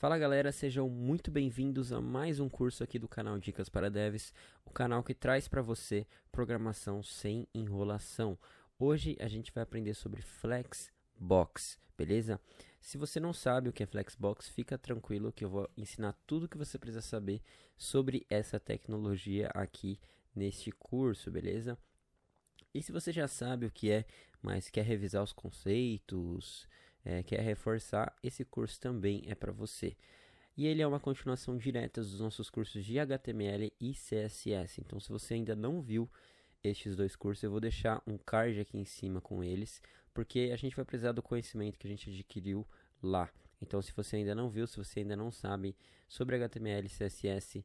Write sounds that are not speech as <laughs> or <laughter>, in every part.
Fala galera, sejam muito bem-vindos a mais um curso aqui do canal Dicas para Devs, o canal que traz para você programação sem enrolação. Hoje a gente vai aprender sobre Flexbox, beleza? Se você não sabe o que é Flexbox, fica tranquilo que eu vou ensinar tudo o que você precisa saber sobre essa tecnologia aqui neste curso, beleza? E se você já sabe o que é, mas quer revisar os conceitos, é, quer é reforçar, esse curso também é para você. E ele é uma continuação direta dos nossos cursos de HTML e CSS. Então, se você ainda não viu estes dois cursos, eu vou deixar um card aqui em cima com eles, porque a gente vai precisar do conhecimento que a gente adquiriu lá. Então, se você ainda não viu, se você ainda não sabe sobre HTML e CSS,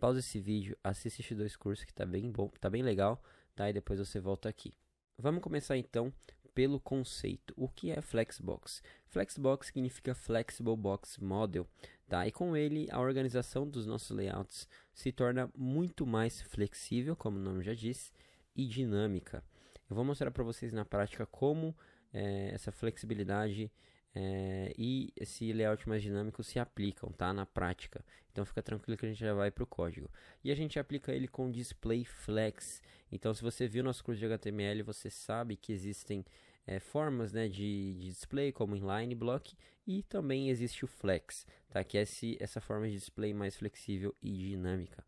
pausa esse vídeo, assiste esses dois cursos que tá bem bom, tá bem legal, tá? E depois você volta aqui. Vamos começar então pelo conceito. O que é Flexbox? Flexbox significa Flexible Box Model, tá? E com ele, a organização dos nossos layouts se torna muito mais flexível, como o nome já diz, e dinâmica. Eu vou mostrar para vocês na prática como é, essa flexibilidade é, e esse layout mais dinâmico se aplicam, tá? Na prática. Então fica tranquilo que a gente já vai para o código. E a gente aplica ele com display flex. Então se você viu nosso curso de HTML, você sabe que existem é, formas né, de, de, display, como inline block, e também existe o flex, tá? que é esse, essa forma de display mais flexível e dinâmica.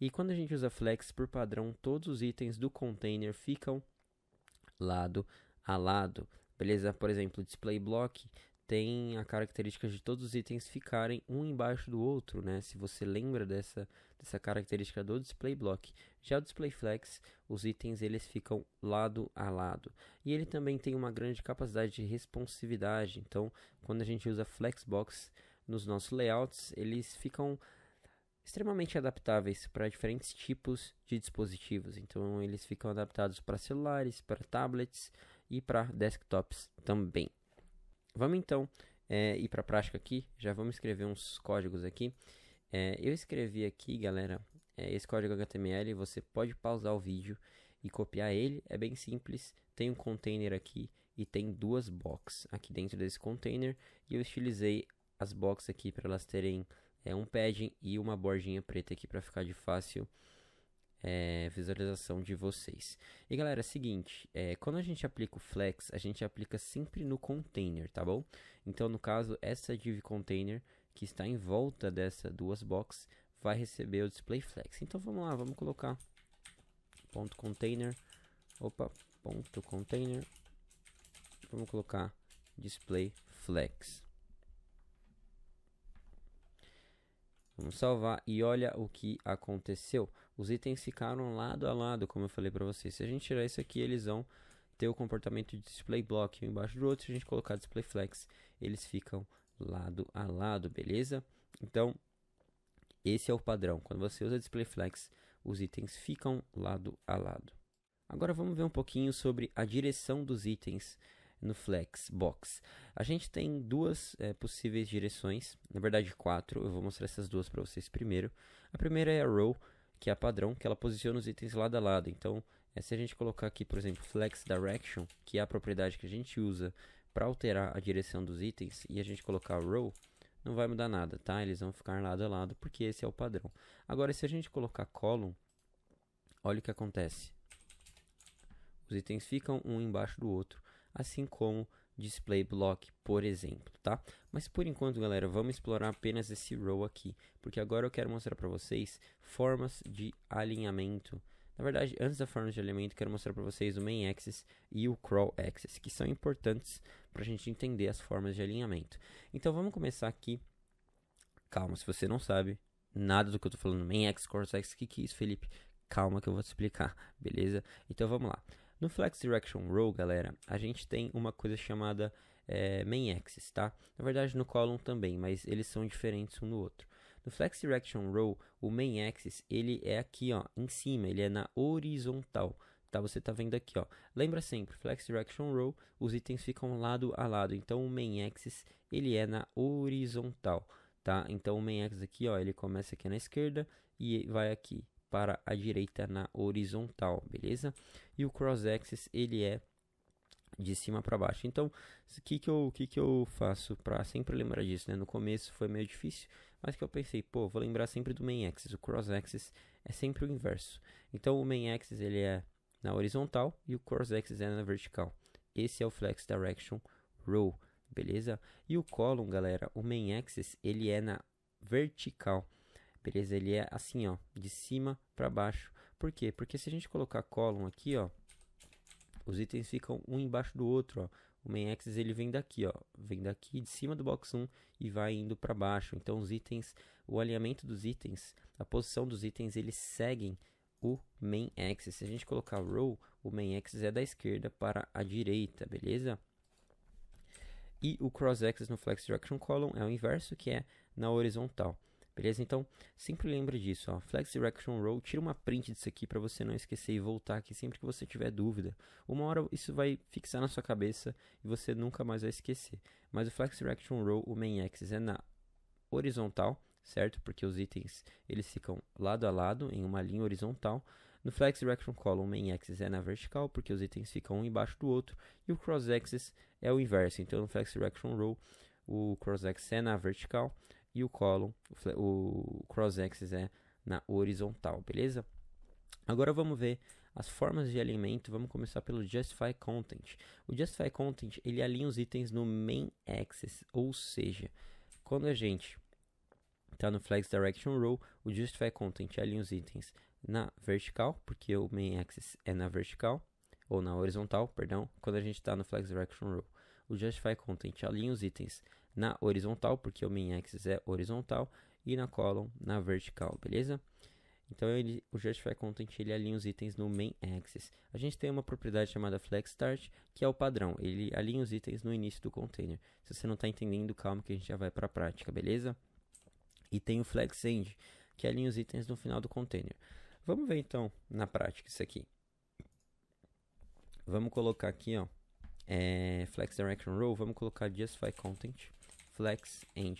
E quando a gente usa flex, por padrão, todos os itens do container ficam lado a lado. Beleza? Por exemplo, display block tem a característica de todos os itens ficarem um embaixo do outro, né? Se você lembra dessa, dessa característica do display block. Já o display flex, os itens eles ficam lado a lado. E ele também tem uma grande capacidade de responsividade. Então, quando a gente usa flexbox nos nossos layouts, eles ficam extremamente adaptáveis para diferentes tipos de dispositivos. Então, eles ficam adaptados para celulares, para tablets e para desktops também. Vamos então é, ir para a prática aqui, já vamos escrever uns códigos aqui. É, eu escrevi aqui, galera, é, esse código HTML, você pode pausar o vídeo e copiar ele, é bem simples, tem um container aqui e tem duas boxes aqui dentro desse container, e eu estilizei as boxes aqui para elas terem é, um padding e uma bordinha preta aqui para ficar de fácil é, visualização de vocês. E galera, é o seguinte, é, quando a gente aplica o flex, a gente aplica sempre no container, tá bom? Então, no caso, essa div container que está em volta dessa duas box vai receber o display flex. Então, vamos lá, vamos colocar ponto container, opa, ponto container, vamos colocar display flex. Vamos salvar e olha o que aconteceu. Os itens ficaram lado a lado, como eu falei para vocês. Se a gente tirar isso aqui, eles vão ter o comportamento de display block um embaixo do outro. Se a gente colocar display flex, eles ficam lado a lado, beleza? Então, esse é o padrão. Quando você usa display flex, os itens ficam lado a lado. Agora vamos ver um pouquinho sobre a direção dos itens no Flexbox. A gente tem duas é, possíveis direções, na verdade quatro, eu vou mostrar essas duas para vocês primeiro. A primeira é a row, que é a padrão, que ela posiciona os itens lado a lado. Então, é, se a gente colocar aqui, por exemplo, Flex Direction, que é a propriedade que a gente usa para alterar a direção dos itens, e a gente colocar row, não vai mudar nada, tá? Eles vão ficar lado a lado, porque esse é o padrão. Agora, se a gente colocar column, olha o que acontece. Os itens ficam um embaixo do outro assim como display block, por exemplo, tá? Mas por enquanto, galera, vamos explorar apenas esse row aqui, porque agora eu quero mostrar para vocês formas de alinhamento. Na verdade, antes da forma de alinhamento, quero mostrar para vocês o main axis e o crawl axis, que são importantes para a gente entender as formas de alinhamento. Então, vamos começar aqui. Calma, se você não sabe nada do que eu estou falando, main axis, crawl axis, o que, que é isso, Felipe? Calma que eu vou te explicar, beleza? Então, vamos lá. No Flex Direction Row, galera, a gente tem uma coisa chamada é, Main Axis, tá? Na verdade, no Column também, mas eles são diferentes um do outro. No Flex Direction Row, o Main Axis, ele é aqui, ó, em cima, ele é na horizontal, tá? Você tá vendo aqui, ó. Lembra sempre, Flex Direction Row, os itens ficam lado a lado, então o Main Axis, ele é na horizontal, tá? Então o Main Axis aqui, ó, ele começa aqui na esquerda e vai aqui, para a direita na horizontal, beleza? E o cross axis ele é de cima para baixo. Então, o que que eu, que que eu faço para sempre lembrar disso, né? No começo foi meio difícil, mas que eu pensei, pô, vou lembrar sempre do main axis. O cross axis é sempre o inverso. Então, o main axis ele é na horizontal e o cross axis é na vertical. Esse é o flex direction row, beleza? E o column, galera, o main axis ele é na vertical. Beleza? Ele é assim, ó, de cima para baixo. Por quê? Porque se a gente colocar column aqui, ó, os itens ficam um embaixo do outro, ó. O main axis ele vem daqui, ó, vem daqui de cima do box 1 e vai indo para baixo. Então os itens, o alinhamento dos itens, a posição dos itens, eles seguem o main axis. Se a gente colocar row, o main axis é da esquerda para a direita, beleza? E o cross axis no flex direction column é o inverso, que é na horizontal. Beleza? Então, sempre lembre disso, ó. Flex Direction Row, tira uma print disso aqui para você não esquecer e voltar aqui sempre que você tiver dúvida. Uma hora isso vai fixar na sua cabeça e você nunca mais vai esquecer. Mas o Flex Direction Row, o main axis é na horizontal, certo? Porque os itens, eles ficam lado a lado em uma linha horizontal. No Flex Direction Column, main axis é na vertical, porque os itens ficam um embaixo do outro. E o cross axis é o inverso. Então, no Flex Direction Row, o cross axis é na vertical e o column, o cross-axis é na horizontal, beleza? Agora vamos ver as formas de alinhamento, vamos começar pelo Justify Content. O Justify Content, ele alinha os itens no Main Axis, ou seja, quando a gente está no Flex Direction Row, o Justify Content alinha os itens na vertical, porque o Main Axis é na vertical, ou na horizontal, perdão, quando a gente está no Flex Direction Row. O Justify Content alinha os itens na horizontal, porque o min axis é horizontal, e na column na vertical, beleza? Então ele, o justify content ele alinha os itens no main axis. A gente tem uma propriedade chamada flex start, que é o padrão, ele alinha os itens no início do container. Se você não está entendendo, calma que a gente já vai para a prática, beleza? E tem o flex end, que alinha os itens no final do container. Vamos ver então na prática isso aqui. Vamos colocar aqui, ó, é, flex direction row, vamos colocar justify content flex end.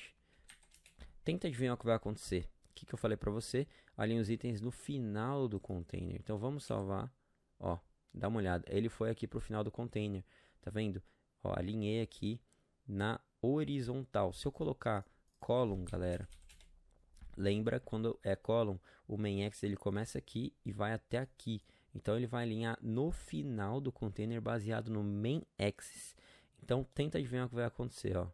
Tenta adivinhar o que vai acontecer. O que, que eu falei para você? Alinha os itens no final do container. Então vamos salvar. Ó, dá uma olhada. Ele foi aqui para o final do container. Tá vendo? Ó, alinhei aqui na horizontal. Se eu colocar column, galera, lembra quando é column, o mainx ele começa aqui e vai até aqui. Então ele vai alinhar no final do container baseado no main axis. Então tenta adivinhar o que vai acontecer, ó.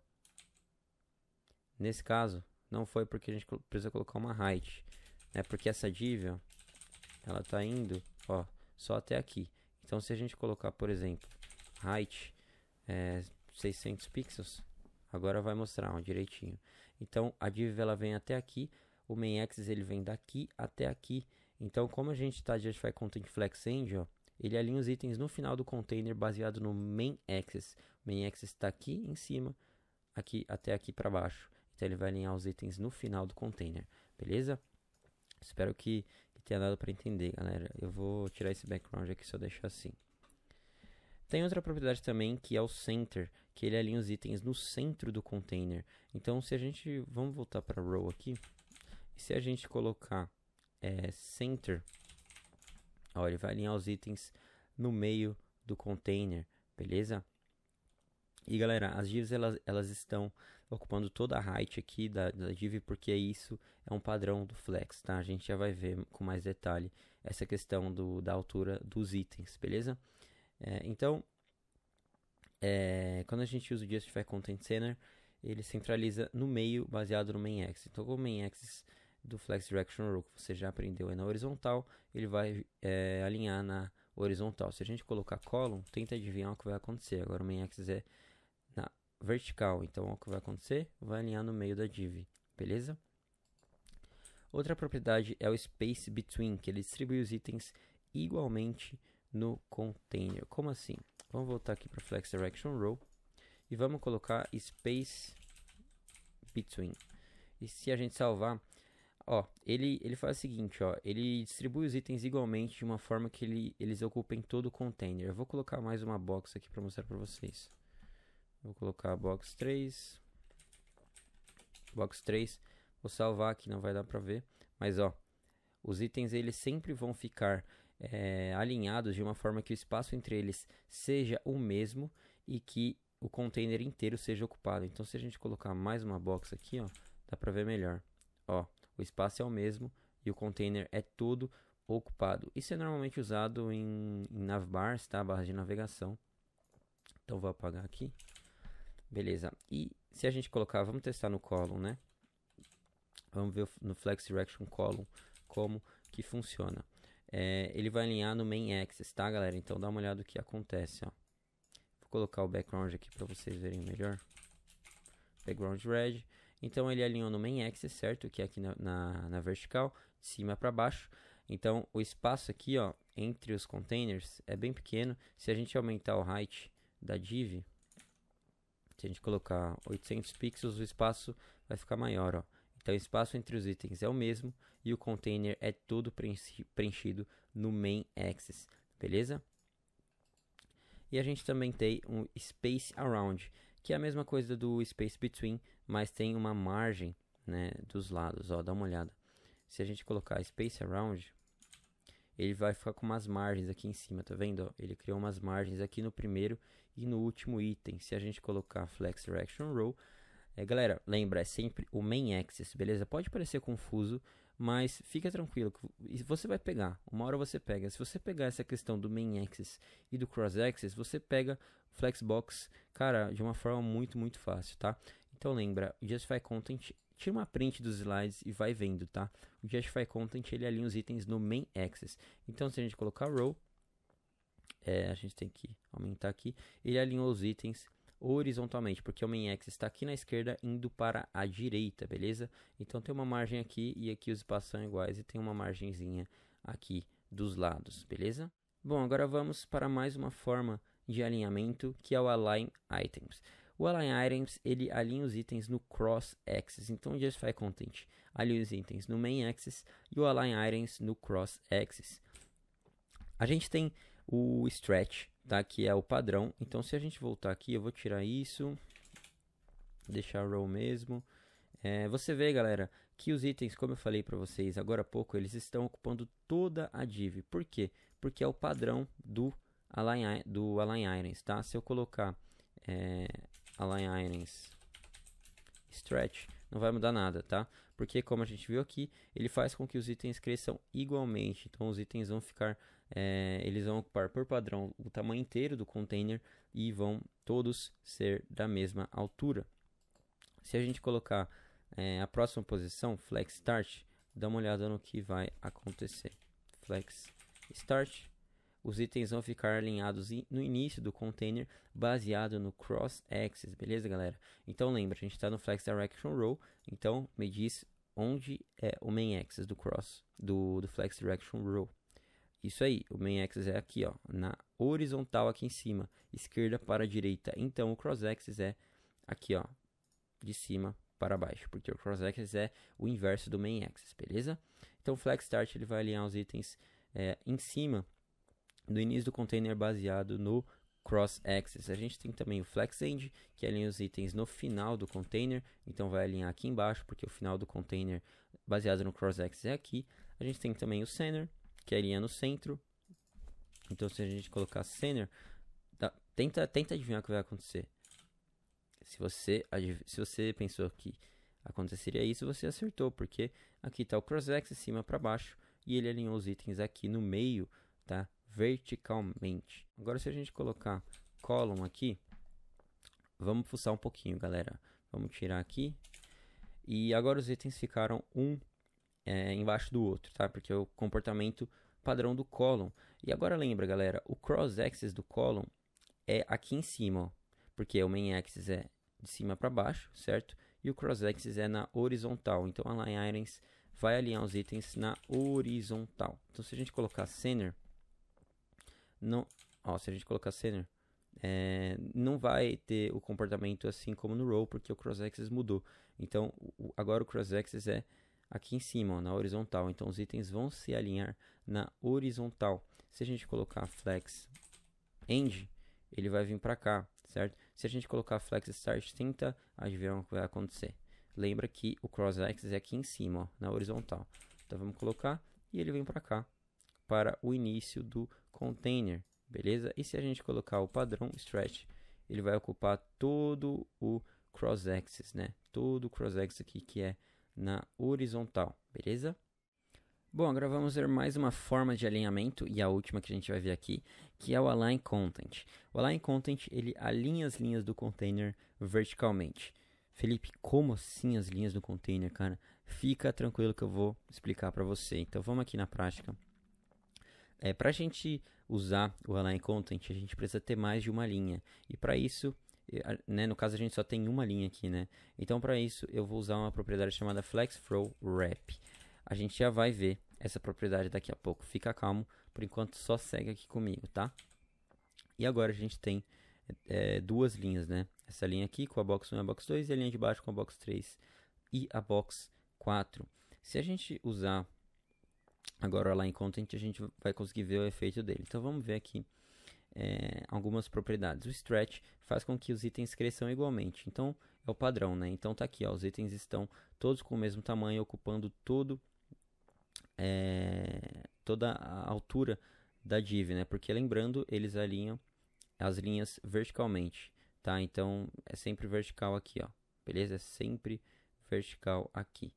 Nesse caso, não foi porque a gente precisa colocar uma height, né? Porque essa div, ó, ela tá indo, ó, só até aqui. Então, se a gente colocar, por exemplo, height é, 600 pixels, agora vai mostrar ó, direitinho. Então, a div ela vem até aqui, o main axis ele vem daqui até aqui. Então, como a gente está Justify Content Flex End, ó, ele alinha os itens no final do container baseado no main axis. O main axis está aqui em cima, aqui até aqui para baixo. Então ele vai alinhar os itens no final do container, beleza? Espero que, tenha dado para entender, galera. Eu vou tirar esse background aqui, só deixar assim. Tem outra propriedade também que é o center, que ele alinha os itens no centro do container. Então se a gente, vamos voltar para row aqui, e se a gente colocar é, center, ó, ele vai alinhar os itens no meio do container, beleza? E galera, as divs elas, elas estão ocupando toda a height aqui da, da div, porque isso é um padrão do flex, tá? A gente já vai ver com mais detalhe essa questão do, da altura dos itens, beleza? É, então, é, quando a gente usa o Justify Content Center, ele centraliza no meio baseado no main axis. Então, com o main axis do flex direction row que você já aprendeu é na horizontal, ele vai é, alinhar na horizontal. Se a gente colocar column, tenta adivinhar o que vai acontecer. Agora o main axis é vertical. Então, o que vai acontecer? Vai alinhar no meio da div, beleza? Outra propriedade é o space between, que ele distribui os itens igualmente no container. Como assim? Vamos voltar aqui para flex direction row e vamos colocar space between. E se a gente salvar, ó, ele, ele faz o seguinte, ó, ele distribui os itens igualmente de uma forma que ele, eles ocupem todo o container. Eu vou colocar mais uma box aqui para mostrar para vocês. Vou colocar box 3. Box 3. Vou salvar aqui, não vai dar para ver. Mas, ó, os itens eles sempre vão ficar é, alinhados de uma forma que o espaço entre eles seja o mesmo e que o container inteiro seja ocupado. Então, se a gente colocar mais uma box aqui, ó, dá para ver melhor. Ó, o espaço é o mesmo e o container é todo ocupado. Isso é normalmente usado em, em navbars, tá? Barra de navegação. Então, vou apagar aqui. Beleza. E se a gente colocar, vamos testar no column, né? Vamos ver no flex direction column como que funciona. É, ele vai alinhar no main axis, tá, galera? Então dá uma olhada o que acontece, ó. Vou colocar o background aqui para vocês verem melhor. Background red. Então ele alinhou no main axis, certo? Que é aqui na, na, na vertical, de cima para baixo. Então o espaço aqui, ó, entre os containers é bem pequeno. Se a gente aumentar o height da div, se a gente colocar 800 pixels, o espaço vai ficar maior, ó. Então, o espaço entre os itens é o mesmo e o container é todo preenchido no main axis, beleza? E a gente também tem um space around, que é a mesma coisa do space between, mas tem uma margem, né, dos lados, ó, dá uma olhada. Se a gente colocar space around, ele vai ficar com umas margens aqui em cima, tá vendo? Ele criou umas margens aqui no primeiro e no último item. Se a gente colocar Flex Direction Row, é, galera, lembra, é sempre o main axis, beleza? Pode parecer confuso, mas fica tranquilo, você vai pegar, uma hora você pega. Se você pegar essa questão do main axis e do cross axis, você pega Flexbox, cara, de uma forma muito, muito fácil, tá? Então lembra, Justify Content tira uma print dos slides e vai vendo, tá? O Jetify Content, ele alinha os itens no Main Axis. Então, se a gente colocar row, é, a gente tem que aumentar aqui, ele alinhou os itens horizontalmente, porque o main axis está aqui na esquerda indo para a direita, beleza? Então tem uma margem aqui e aqui os espaços são iguais e tem uma margenzinha aqui dos lados, beleza? Bom, agora vamos para mais uma forma de alinhamento que é o align items. O Align Items, ele alinha os itens no Cross Axis, então o Justify Content alinha os itens no Main Axis e o Align Items no Cross Axis. A gente tem o Stretch, tá? que é o padrão, então se a gente voltar aqui, eu vou tirar isso, deixar Row mesmo, é, você vê, galera, que os itens, como eu falei para vocês agora há pouco, eles estão ocupando toda a div. Por quê? Porque é o padrão do Align, do Align Irons, tá? Se eu colocar é, align items stretch não vai mudar nada, tá? Porque como a gente viu aqui, ele faz com que os itens cresçam igualmente. Então os itens vão ficar, é, eles vão ocupar por padrão o tamanho inteiro do container e vão todos ser da mesma altura. Se a gente colocar é, a próxima posição, flex start, dá uma olhada no que vai acontecer. Flex start, os itens vão ficar alinhados no início do container baseado no cross axis, beleza galera? Então lembra, a gente está no flex direction row, então me diz onde é o main axis do cross do, do flex direction row. Isso aí, o main axis é aqui, ó, na horizontal aqui em cima, esquerda para direita. Então o cross axis é aqui, ó, de cima para baixo, porque o cross axis é o inverso do main axis, beleza? Então o flex start ele vai alinhar os itens é, em cima do início do container baseado no cross axis. A gente tem também o flex end, que alinha os itens no final do container, então vai alinhar aqui embaixo, porque o final do container baseado no cross axis é aqui. A gente tem também o center, que alinha no centro. Então se a gente colocar center, tenta tenta adivinhar o que vai acontecer. Se você se você pensou que aconteceria isso, você acertou, porque aqui está o cross axis cima para baixo e ele alinhou os itens aqui no meio, tá? verticalmente. Agora, se a gente colocar column aqui, vamos fuçar um pouquinho, galera. Vamos tirar aqui. E agora os itens ficaram um é, embaixo do outro, tá? Porque é o comportamento padrão do column. E agora lembra, galera, o cross-axis do column é aqui em cima, ó, porque o main-axis é de cima para baixo, certo? E o cross-axis é na horizontal, então a line vai alinhar os itens na horizontal. Então, se a gente colocar center, não, ó, se a gente colocar sênior, é, não vai ter o comportamento assim como no row, porque o cross-axis mudou. Então, o, agora o cross-axis é aqui em cima, ó, na horizontal. Então, os itens vão se alinhar na horizontal. Se a gente colocar flex end, ele vai vir para cá, certo? Se a gente colocar flex start, tenta adivinhar o que vai acontecer. Lembra que o cross-axis é aqui em cima, ó, na horizontal. Então, vamos colocar e ele vem para cá para o início do container, beleza? E se a gente colocar o padrão stretch, ele vai ocupar todo o cross axis, né? Todo o cross axis aqui que é na horizontal, beleza? Bom, agora vamos ver mais uma forma de alinhamento e a última que a gente vai ver aqui, que é o Align Content. O Align Content, ele alinha as linhas do container verticalmente. Felipe, como assim as linhas do container, cara? Fica tranquilo que eu vou explicar para você. Então vamos aqui na prática. É, para a gente usar o Align Content, a gente precisa ter mais de uma linha. E para isso, né, no caso a gente só tem uma linha aqui, né? Então para isso eu vou usar uma propriedade chamada FlexFlowWrap. Wrap. A gente já vai ver essa propriedade daqui a pouco. Fica calmo, por enquanto só segue aqui comigo, tá? E agora a gente tem é, duas linhas, né? Essa linha aqui com a box 1 e a box 2 e a linha de baixo com a box 3 e a box 4. Se a gente usar Agora lá em content a gente vai conseguir ver o efeito dele. Então vamos ver aqui é, algumas propriedades. O stretch faz com que os itens cresçam igualmente. Então é o padrão, né? Então tá aqui, ó, os itens estão todos com o mesmo tamanho, ocupando todo é, toda a altura da div, né? Porque lembrando, eles alinham as linhas verticalmente, tá? Então é sempre vertical aqui, ó. Beleza? É sempre vertical aqui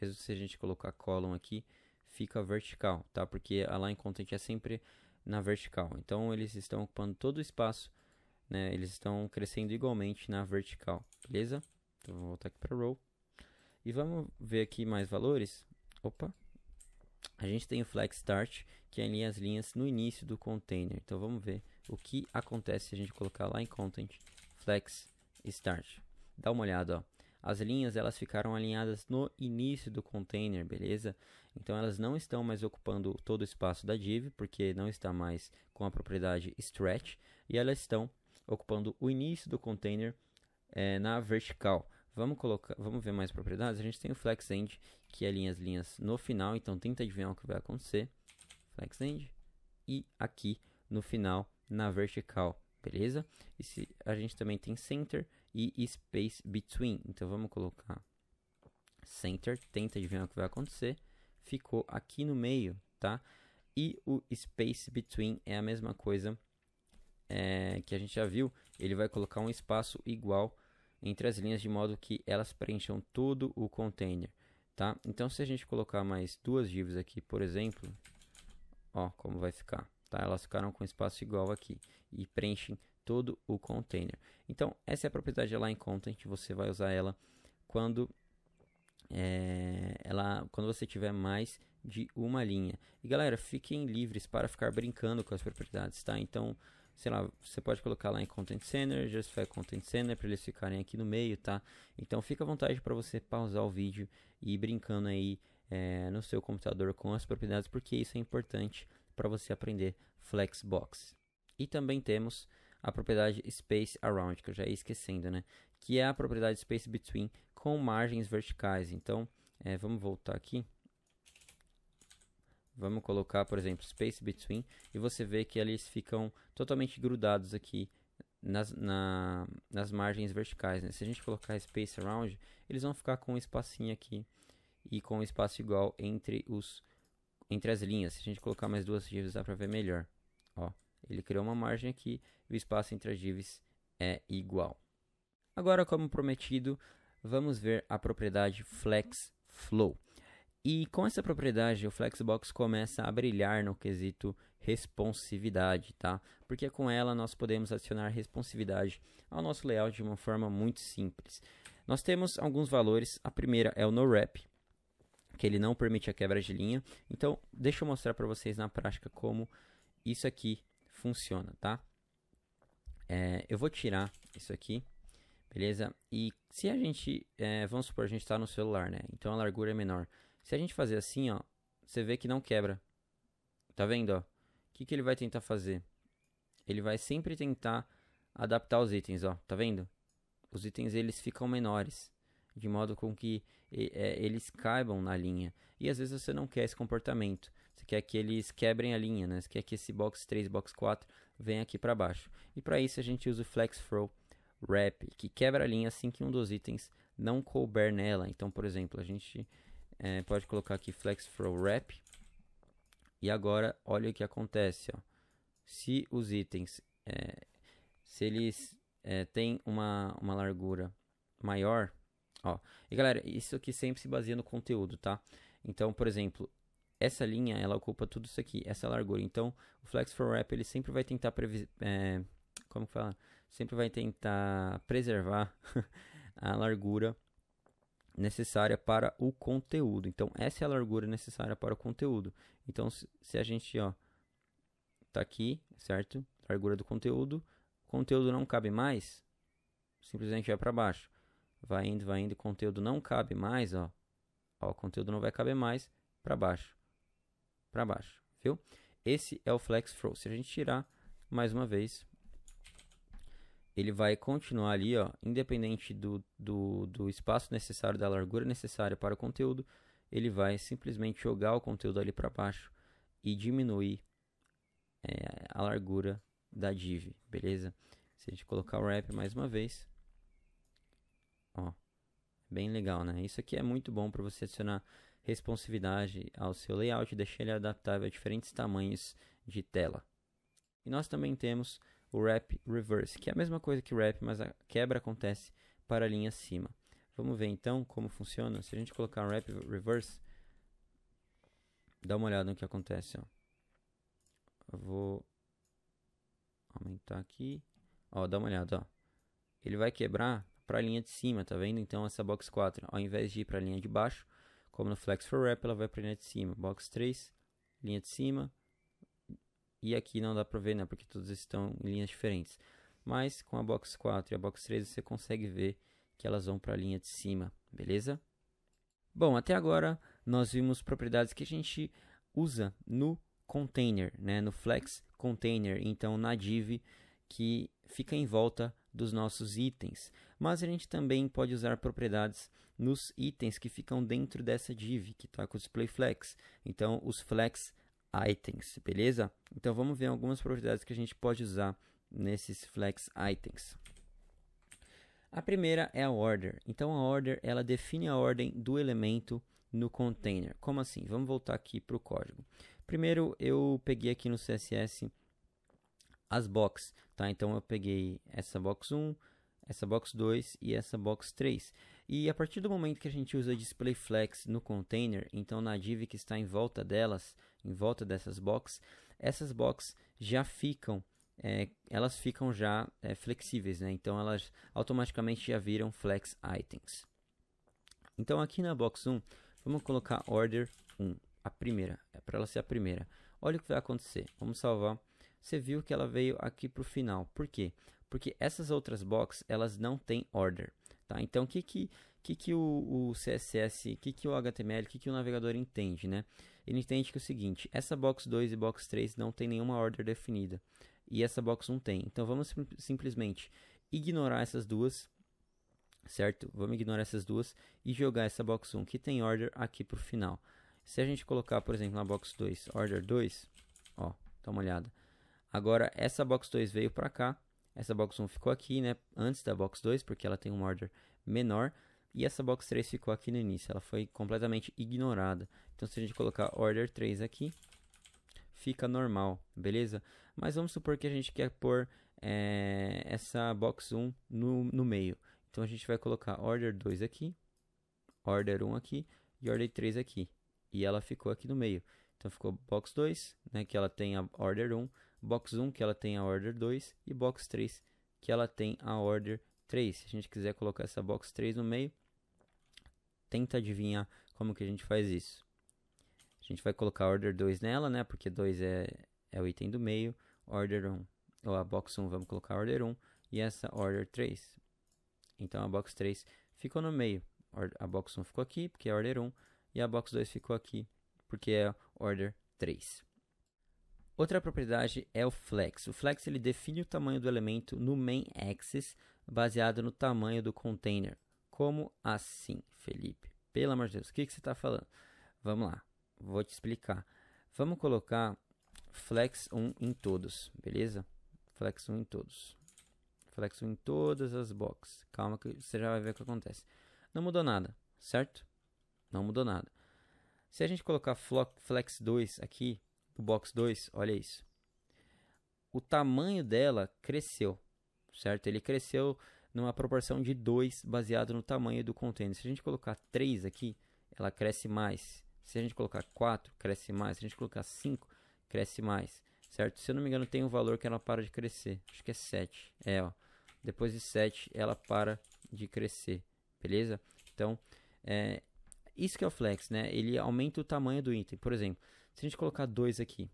mesmo se a gente colocar column aqui, fica vertical, tá? Porque a line content é sempre na vertical. Então eles estão ocupando todo o espaço, né? Eles estão crescendo igualmente na vertical, beleza? Então vou voltar aqui para row. E vamos ver aqui mais valores. Opa. A gente tem o flex start, que é as linhas no início do container. Então vamos ver o que acontece se a gente colocar lá em content flex start. Dá uma olhada, ó. As linhas elas ficaram alinhadas no início do container, beleza? Então elas não estão mais ocupando todo o espaço da div, porque não está mais com a propriedade stretch, e elas estão ocupando o início do container é, na vertical. Vamos colocar, vamos ver mais propriedades. A gente tem o FlexEnd, que alinha é as linhas no final, então tenta adivinhar o que vai acontecer. FlexEnd e aqui no final na vertical, beleza? E se, a gente também tem Center, e space between. Então vamos colocar center, tenta adivinhar o que vai acontecer. Ficou aqui no meio, tá? E o space between é a mesma coisa é, que a gente já viu. Ele vai colocar um espaço igual entre as linhas de modo que elas preencham todo o container, tá? Então se a gente colocar mais duas divs aqui, por exemplo, ó, como vai ficar, tá? Elas ficaram com espaço igual aqui e preenchem todo o container. Então, essa é a propriedade em content, você vai usar ela quando é, ela quando você tiver mais de uma linha. E galera, fiquem livres para ficar brincando com as propriedades, tá? Então, sei lá, você pode colocar lá em Content Center, Justify Content Center para eles ficarem aqui no meio, tá? Então, fica à vontade para você pausar o vídeo e ir brincando aí é, no seu computador com as propriedades, porque isso é importante para você aprender Flexbox. E também temos a propriedade Space Around, que eu já ia esquecendo, né? Que é a propriedade Space Between com margens verticais. Então, é, vamos voltar aqui. Vamos colocar, por exemplo, Space Between e você vê que eles ficam totalmente grudados aqui nas, na, nas margens verticais. Né? Se a gente colocar Space Around, eles vão ficar com um espacinho aqui e com um espaço igual entre, os, entre as linhas. Se a gente colocar mais duas divas, dá para ver melhor. Ó. Ele criou uma margem aqui e o espaço entre as divs é igual. Agora, como prometido, vamos ver a propriedade flex flow. E com essa propriedade, o Flexbox começa a brilhar no quesito responsividade, tá? Porque com ela nós podemos adicionar responsividade ao nosso layout de uma forma muito simples. Nós temos alguns valores. A primeira é o no wrap, que ele não permite a quebra de linha. Então, deixa eu mostrar para vocês na prática como isso aqui funciona, tá? É, eu vou tirar isso aqui, beleza? E se a gente, é, vamos supor, a gente está no celular, né? Então a largura é menor. Se a gente fazer assim, ó, você vê que não quebra. Tá vendo, ó? O que, que ele vai tentar fazer? Ele vai sempre tentar adaptar os itens, ó. Tá vendo? Os itens, eles ficam menores de modo com que é, eles caibam na linha. E às vezes você não quer esse comportamento, você quer que eles quebrem a linha, né? você quer que esse box 3, box 4 venha aqui para baixo. E para isso a gente usa o Flex Throw Wrap, que quebra a linha assim que um dos itens não couber nela. Então, por exemplo, a gente é, pode colocar aqui Flex Throw Wrap, e agora olha o que acontece. Ó. Se os itens, é, se eles é, têm uma, uma largura maior Ó, e galera, isso aqui sempre se baseia no conteúdo, tá? Então, por exemplo, essa linha, ela ocupa tudo isso aqui, essa largura. Então, o Flex for Wrap, ele sempre vai tentar... Previ é, como que fala? Sempre vai tentar preservar <laughs> a largura necessária para o conteúdo. Então, essa é a largura necessária para o conteúdo. Então, se a gente, ó, tá aqui, certo? Largura do conteúdo, o conteúdo não cabe mais, simplesmente vai para baixo vai indo, vai indo, o conteúdo não cabe mais, ó. ó o conteúdo não vai caber mais, para baixo, para baixo, viu? Esse é o Flex Flow. Se a gente tirar mais uma vez, ele vai continuar ali, ó, independente do, do, do espaço necessário, da largura necessária para o conteúdo, ele vai simplesmente jogar o conteúdo ali para baixo e diminuir é, a largura da div, beleza? Se a gente colocar o wrap mais uma vez, Ó, bem legal, né? Isso aqui é muito bom para você adicionar responsividade ao seu layout e deixar ele adaptável a diferentes tamanhos de tela. E nós também temos o Wrap Reverse, que é a mesma coisa que o Wrap, mas a quebra acontece para a linha acima. Vamos ver então como funciona. Se a gente colocar Wrap Reverse, dá uma olhada no que acontece. Ó. vou aumentar aqui. Ó, dá uma olhada. Ó. Ele vai quebrar para a linha de cima, tá vendo? Então essa box 4, ao invés de ir para a linha de baixo, como no Flex for Wrap, ela vai para a linha de cima. Box 3, linha de cima. E aqui não dá para ver, né? Porque todos estão em linhas diferentes. Mas com a box 4 e a box 3 você consegue ver que elas vão para a linha de cima, beleza? Bom, até agora nós vimos propriedades que a gente usa no container, né? no flex container, então na div que fica em volta dos nossos itens mas a gente também pode usar propriedades nos itens que ficam dentro dessa div que está com o display flex. Então, os flex items, beleza? Então, vamos ver algumas propriedades que a gente pode usar nesses flex items. A primeira é a order. Então, a order ela define a ordem do elemento no container. Como assim? Vamos voltar aqui para o código. Primeiro, eu peguei aqui no CSS as boxes, tá? Então, eu peguei essa box 1, essa box 2 e essa box 3. E a partir do momento que a gente usa display flex no container, então na div que está em volta delas, em volta dessas box, essas box já ficam é, elas ficam já é, flexíveis, né? então elas automaticamente já viram flex items. Então aqui na box 1, vamos colocar order 1, a primeira, é para ela ser a primeira. Olha o que vai acontecer, vamos salvar. Você viu que ela veio aqui para o final, por quê? porque essas outras boxes elas não têm order. Tá? Então, o que, que, que, que o, o CSS, o que, que o HTML, o que, que o navegador entende? Né? Ele entende que é o seguinte, essa box 2 e box 3 não tem nenhuma order definida, e essa box 1 tem. Então, vamos sim, simplesmente ignorar essas duas, certo? Vamos ignorar essas duas e jogar essa box 1 que tem order aqui para o final. Se a gente colocar, por exemplo, na box 2, order 2, ó, dá uma olhada. Agora, essa box 2 veio para cá, essa box 1 ficou aqui, né? Antes da box 2, porque ela tem um order menor. E essa box 3 ficou aqui no início, ela foi completamente ignorada. Então se a gente colocar order 3 aqui, fica normal, beleza? Mas vamos supor que a gente quer pôr é, essa box 1 no, no meio. Então a gente vai colocar order 2 aqui, order 1 aqui e order 3 aqui. E ela ficou aqui no meio. Então ficou box 2, né, que ela tem a order 1, box 1 que ela tem a order 2 e box 3 que ela tem a order 3. Se a gente quiser colocar essa box 3 no meio, tenta adivinhar como que a gente faz isso. A gente vai colocar a order 2 nela, né? Porque 2 é, é o item do meio, order 1, ou a box 1, vamos colocar a order 1 e essa order 3. Então a box 3 ficou no meio. A box 1 ficou aqui, porque é order 1, e a box 2 ficou aqui, porque é order 3. Outra propriedade é o flex. O flex ele define o tamanho do elemento no main axis baseado no tamanho do container. Como assim, Felipe? Pelo amor de Deus, o que, que você está falando? Vamos lá, vou te explicar. Vamos colocar flex 1 em todos, beleza? Flex 1 em todos. Flex 1 em todas as boxes. Calma que você já vai ver o que acontece. Não mudou nada, certo? Não mudou nada. Se a gente colocar flex 2 aqui, do box 2, olha isso. O tamanho dela cresceu, certo? Ele cresceu numa proporção de 2 baseado no tamanho do container. Se a gente colocar 3 aqui, ela cresce mais. Se a gente colocar 4, cresce mais. Se a gente colocar 5, cresce mais, certo? Se eu não me engano, tem um valor que ela para de crescer. Acho que é 7. É, ó. Depois de 7, ela para de crescer, beleza? Então, é, isso que é o flex, né? Ele aumenta o tamanho do item. Por exemplo, se a gente colocar 2 aqui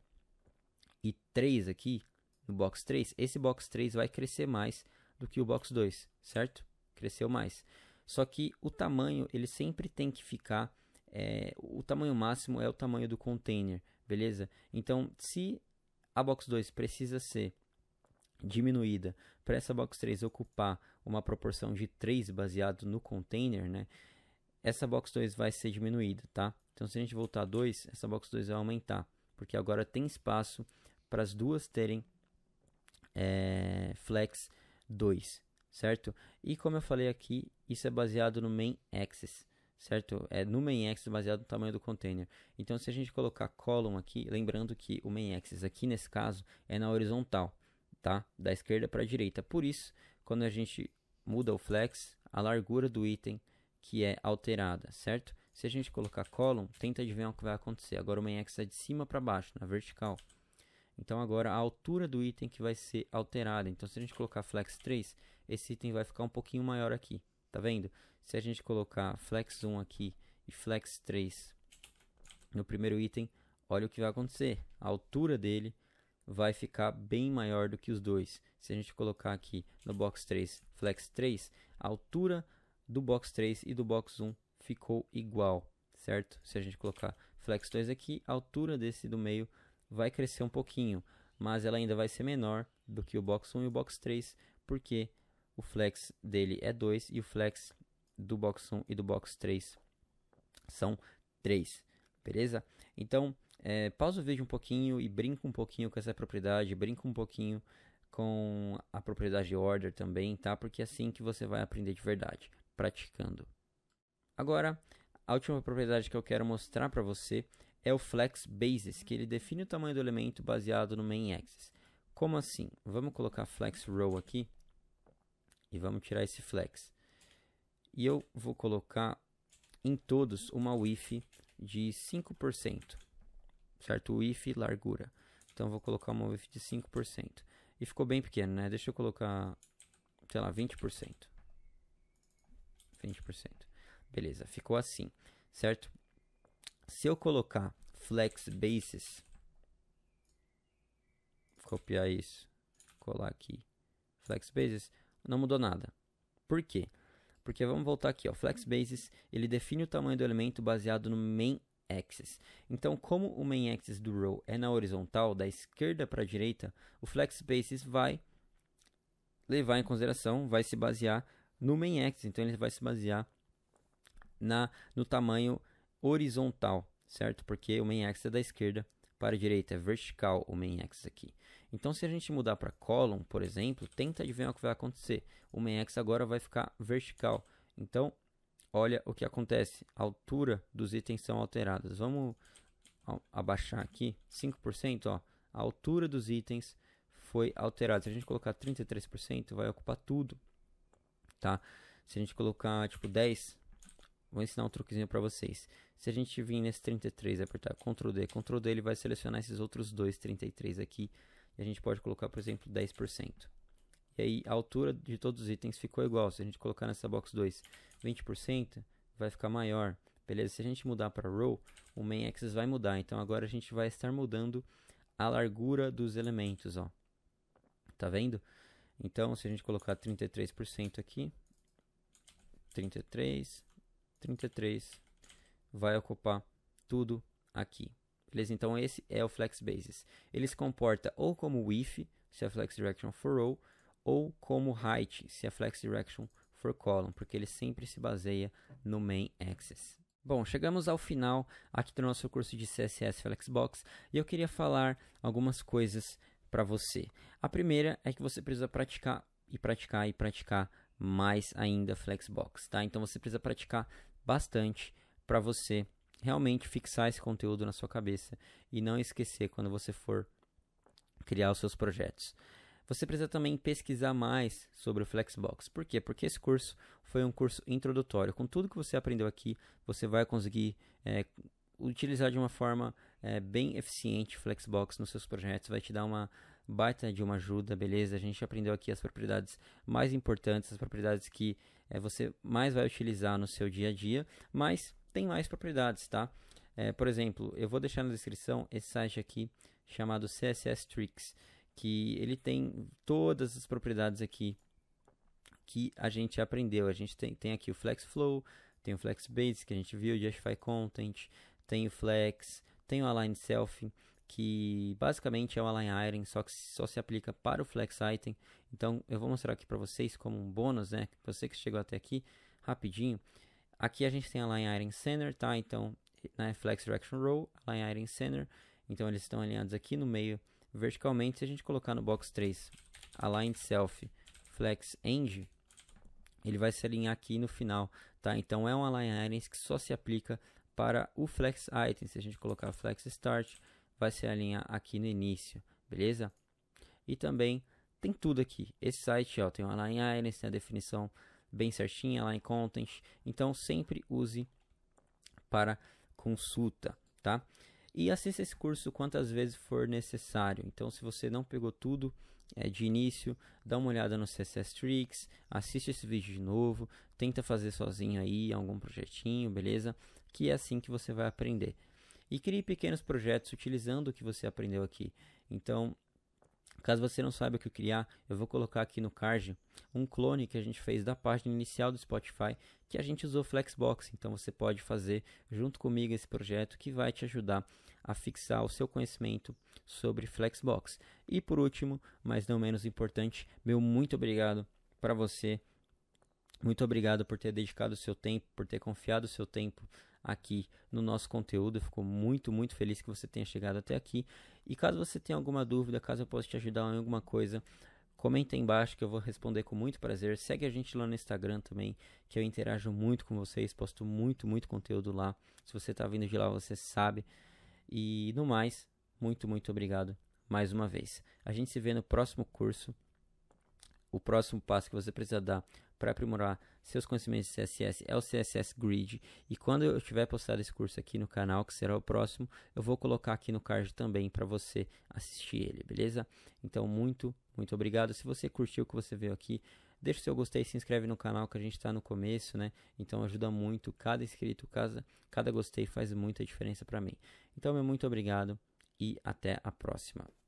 e 3 aqui, no box 3, esse box 3 vai crescer mais do que o box 2, certo? Cresceu mais. Só que o tamanho, ele sempre tem que ficar... É, o tamanho máximo é o tamanho do container, beleza? Então, se a box 2 precisa ser diminuída para essa box 3 ocupar uma proporção de 3 baseado no container, né? Essa box 2 vai ser diminuída, tá? Então, se a gente voltar a 2, essa box 2 vai aumentar, porque agora tem espaço para as duas terem é, flex 2, certo? E como eu falei aqui, isso é baseado no main axis, certo? É no main axis baseado no tamanho do container. Então, se a gente colocar column aqui, lembrando que o main axis aqui nesse caso é na horizontal, tá? Da esquerda para a direita. Por isso, quando a gente muda o flex, a largura do item que é alterada, certo? Se a gente colocar column, tenta adivinhar o que vai acontecer. Agora o main axis é de cima para baixo, na vertical. Então agora a altura do item que vai ser alterada. Então se a gente colocar flex 3, esse item vai ficar um pouquinho maior aqui. Tá vendo? Se a gente colocar flex 1 aqui e flex 3 no primeiro item, olha o que vai acontecer. A altura dele vai ficar bem maior do que os dois. Se a gente colocar aqui no box 3 flex 3, a altura do box 3 e do box 1 ficou igual, certo? Se a gente colocar flex 2 aqui, a altura desse do meio vai crescer um pouquinho, mas ela ainda vai ser menor do que o box 1 e o box 3, porque o flex dele é 2 e o flex do box 1 e do box 3 são 3, beleza? Então, é, pausa o vídeo um pouquinho e brinca um pouquinho com essa propriedade, brinca um pouquinho com a propriedade order também, tá? Porque é assim que você vai aprender de verdade, praticando. Agora, a última propriedade que eu quero mostrar para você é o flex basis, que ele define o tamanho do elemento baseado no main axis. Como assim? Vamos colocar flex row aqui e vamos tirar esse flex. E eu vou colocar em todos uma width de 5%, certo? Width largura. Então vou colocar uma width de 5%. E ficou bem pequeno, né? Deixa eu colocar, sei lá, 20%. 20%. Beleza, ficou assim, certo? Se eu colocar flex bases, copiar isso, colar aqui, flex bases, não mudou nada. Por quê? Porque vamos voltar aqui, ó, flex bases, ele define o tamanho do elemento baseado no main axis. Então, como o main axis do row é na horizontal, da esquerda para a direita, o flex bases vai levar em consideração, vai se basear no main axis, então ele vai se basear na no tamanho horizontal, certo? Porque o main axis é da esquerda para a direita, é vertical o main axis aqui. Então, se a gente mudar para column, por exemplo, tenta adivinhar o que vai acontecer. O main axis agora vai ficar vertical. Então, olha o que acontece. A altura dos itens são alteradas. Vamos abaixar aqui, 5%, ó. A altura dos itens foi alterada. Se a gente colocar 33%, vai ocupar tudo, tá? Se a gente colocar, tipo, 10, Vou ensinar um truquezinho para vocês. Se a gente vir nesse 33 e apertar Ctrl D, Ctrl D ele vai selecionar esses outros dois 33 aqui. E a gente pode colocar, por exemplo, 10%. E aí a altura de todos os itens ficou igual. Se a gente colocar nessa box 2 20%, vai ficar maior. Beleza? Se a gente mudar para Row, o main axis vai mudar. Então agora a gente vai estar mudando a largura dos elementos, ó. Tá vendo? Então, se a gente colocar 33% aqui, 33, 33 vai ocupar tudo aqui. Beleza? Então esse é o Flex Basis. Ele se comporta ou como width, se é Flex Direction for Row, ou como height, se é Flex Direction for Column, porque ele sempre se baseia no main axis. Bom, chegamos ao final aqui do nosso curso de CSS Flexbox e eu queria falar algumas coisas para você. A primeira é que você precisa praticar e praticar e praticar mais ainda Flexbox, tá? Então você precisa praticar bastante para você realmente fixar esse conteúdo na sua cabeça e não esquecer quando você for criar os seus projetos. Você precisa também pesquisar mais sobre o Flexbox. Por quê? Porque esse curso foi um curso introdutório. Com tudo que você aprendeu aqui, você vai conseguir é, utilizar de uma forma é, bem eficiente Flexbox nos seus projetos, vai te dar uma baita de uma ajuda, beleza? A gente aprendeu aqui as propriedades mais importantes, as propriedades que é, você mais vai utilizar no seu dia a dia, mas tem mais propriedades, tá? É, por exemplo, eu vou deixar na descrição esse site aqui chamado CSS Tricks, que ele tem todas as propriedades aqui que a gente aprendeu. A gente tem, tem aqui o Flex Flow, tem o Flex Base que a gente viu, o Justify Content, tem o Flex, tem o Align Selfie que basicamente é o Align Iron, só que só se aplica para o Flex Item. Então eu vou mostrar aqui para vocês como um bônus, né? Você que chegou até aqui, rapidinho. Aqui a gente tem Align Iron Center, tá? Então, né, Flex Direction Row, Align Iron Center. Então eles estão alinhados aqui no meio verticalmente. Se a gente colocar no box 3, Align Self, Flex End, ele vai se alinhar aqui no final, tá? Então é um Align Irons que só se aplica para o Flex Item. Se a gente colocar Flex Start, vai ser a linha aqui no início, beleza? E também tem tudo aqui. Esse site ó, tem uma line items, tem a definição bem certinha, line content. Então sempre use para consulta, tá? E assista esse curso quantas vezes for necessário. Então, se você não pegou tudo é, de início, dá uma olhada no CSS Tricks, assiste esse vídeo de novo, tenta fazer sozinho aí algum projetinho, beleza? Que é assim que você vai aprender e crie pequenos projetos utilizando o que você aprendeu aqui. Então, Caso você não saiba o que criar, eu vou colocar aqui no card um clone que a gente fez da página inicial do Spotify, que a gente usou Flexbox. Então você pode fazer junto comigo esse projeto que vai te ajudar a fixar o seu conhecimento sobre Flexbox. E por último, mas não menos importante, meu muito obrigado para você. Muito obrigado por ter dedicado o seu tempo, por ter confiado o seu tempo aqui no nosso conteúdo. Eu fico muito, muito feliz que você tenha chegado até aqui. E caso você tenha alguma dúvida, caso eu possa te ajudar em alguma coisa, comenta aí embaixo que eu vou responder com muito prazer. Segue a gente lá no Instagram também, que eu interajo muito com vocês, posto muito, muito conteúdo lá. Se você está vindo de lá, você sabe. E no mais, muito, muito obrigado mais uma vez. A gente se vê no próximo curso. O próximo passo que você precisa dar para aprimorar seus conhecimentos de CSS é o CSS Grid. E quando eu tiver postado esse curso aqui no canal, que será o próximo, eu vou colocar aqui no card também para você assistir ele, beleza? Então, muito, muito obrigado. Se você curtiu o que você viu aqui, deixa o seu gostei, se inscreve no canal que a gente está no começo, né? Então ajuda muito, cada inscrito, cada, cada gostei faz muita diferença para mim. Então, meu muito obrigado e até a próxima.